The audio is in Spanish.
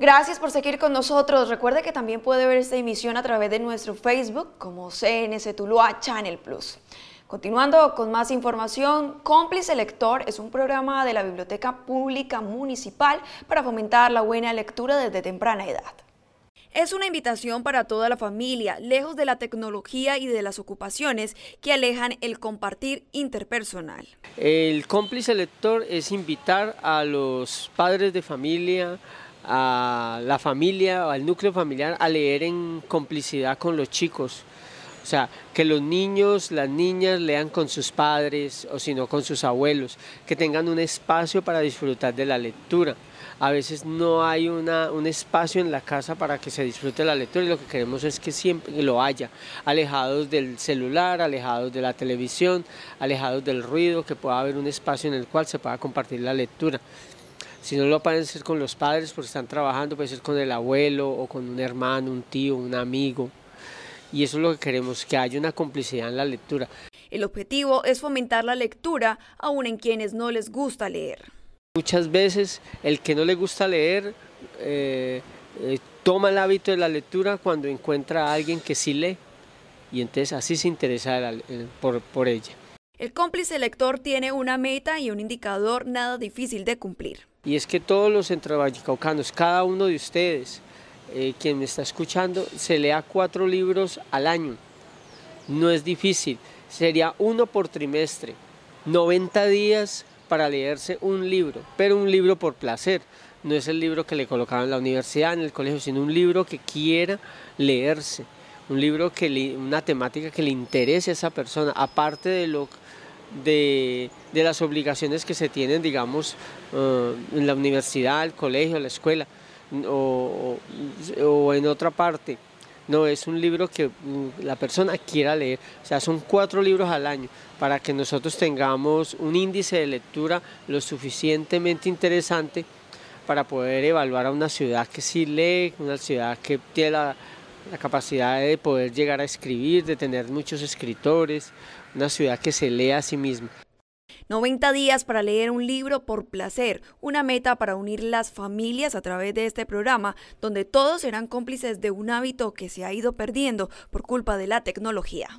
Gracias por seguir con nosotros. Recuerde que también puede ver esta emisión a través de nuestro Facebook como CNC Tuluá Channel Plus. Continuando con más información, Cómplice Lector es un programa de la Biblioteca Pública Municipal para fomentar la buena lectura desde temprana edad. Es una invitación para toda la familia, lejos de la tecnología y de las ocupaciones que alejan el compartir interpersonal. El cómplice lector es invitar a los padres de familia, a la familia, al núcleo familiar a leer en complicidad con los chicos. O sea, que los niños, las niñas lean con sus padres o si no con sus abuelos, que tengan un espacio para disfrutar de la lectura. A veces no hay una, un espacio en la casa para que se disfrute la lectura y lo que queremos es que siempre lo haya, alejados del celular, alejados de la televisión, alejados del ruido, que pueda haber un espacio en el cual se pueda compartir la lectura si no lo pueden hacer con los padres porque están trabajando, puede ser con el abuelo o con un hermano, un tío, un amigo, y eso es lo que queremos, que haya una complicidad en la lectura. El objetivo es fomentar la lectura aun en quienes no les gusta leer. Muchas veces el que no le gusta leer eh, eh, toma el hábito de la lectura cuando encuentra a alguien que sí lee y entonces así se interesa por, ella. El cómplice lector tiene una meta y un indicador nada difícil de cumplir. Y es que todos los centrovallecaucanos, cada uno de ustedes, eh, quien me está escuchando, se lea cuatro libros al año. No es difícil, sería uno por trimestre, 90 días para leerse un libro, pero un libro por placer. No es el libro que le colocaban en la universidad, en el colegio, sino un libro que quiera leerse, un libro que una temática que le interese a esa persona, aparte de lo de, las obligaciones que se tienen, digamos, eh, en la universidad, el colegio, la escuela o, en otra parte. No, es un libro que mm, la persona quiera leer. O sea, son cuatro libros al año para que nosotros tengamos un índice de lectura lo suficientemente interesante para poder evaluar a una ciudad que sí lee, una ciudad que tiene la, la capacidad de poder llegar a escribir, de tener muchos escritores, una ciudad que se lee a sí misma. 90 días para leer un libro por placer, una meta para unir las familias a través de este programa, donde todos serán cómplices de un hábito que se ha ido perdiendo por culpa de la tecnología.